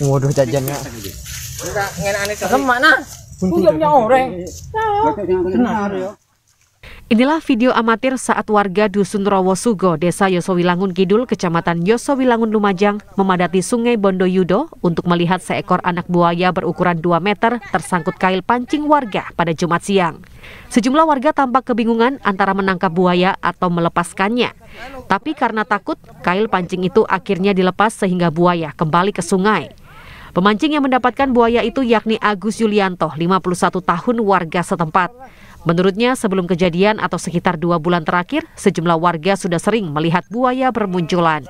Waduh jajannya. orang. Inilah video amatir saat warga Dusun Rowosugo, Desa Yosowilangun Kidul, Kecamatan Yosowilangun Lumajang, memadati Sungai Bondo Yudo untuk melihat seekor anak buaya berukuran 2 meter tersangkut kail pancing warga pada Jumat siang. Sejumlah warga tampak kebingungan antara menangkap buaya atau melepaskannya. Tapi karena takut, kail pancing itu akhirnya dilepas sehingga buaya kembali ke sungai. Pemancing yang mendapatkan buaya itu yakni Agus Yulianto, 51 tahun warga setempat. Menurutnya, sebelum kejadian atau sekitar dua bulan terakhir, sejumlah warga sudah sering melihat buaya bermunculan.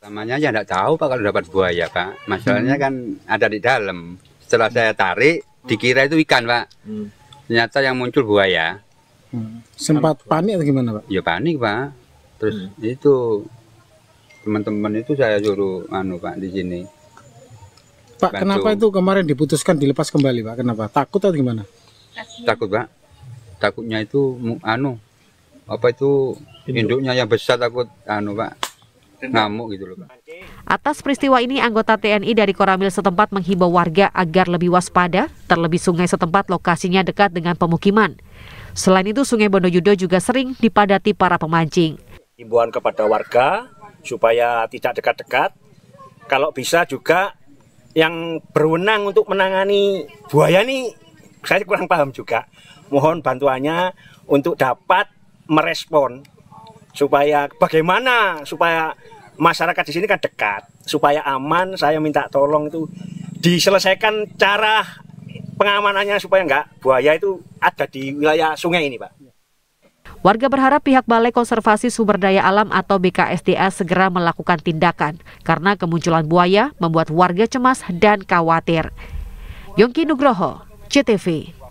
Namanya ya tidak tahu Pak kalau dapat buaya Pak. Masalahnya kan ada di dalam. Setelah saya tarik, dikira itu ikan Pak. Hmm. Ternyata yang muncul buaya. Hmm. Sempat panik atau gimana Pak? Ya panik Pak. Terus hmm. itu teman-teman itu saya suruh anu Pak di sini Pak, Bandung. kenapa itu kemarin diputuskan dilepas kembali, Pak? Kenapa? Takut atau gimana? Takut, Pak. Takutnya itu anu apa itu induknya yang besar takut anu, Pak. Ngamuk gitu loh, Pak. Atas peristiwa ini anggota TNI dari Koramil setempat menghimbau warga agar lebih waspada, terlebih sungai setempat lokasinya dekat dengan pemukiman. Selain itu Sungai Bondoyudo juga sering dipadati para pemancing. Himbauan kepada warga supaya tidak dekat-dekat, kalau bisa juga yang berwenang untuk menangani buaya ini saya kurang paham juga. Mohon bantuannya untuk dapat merespon supaya bagaimana supaya masyarakat di sini kan dekat, supaya aman. Saya minta tolong itu diselesaikan cara pengamanannya supaya enggak buaya itu ada di wilayah sungai ini, Pak. Warga berharap pihak Balai Konservasi Sumber Daya Alam atau BKSDA segera melakukan tindakan karena kemunculan buaya membuat warga cemas dan khawatir. Yongki Nugroho, CTV.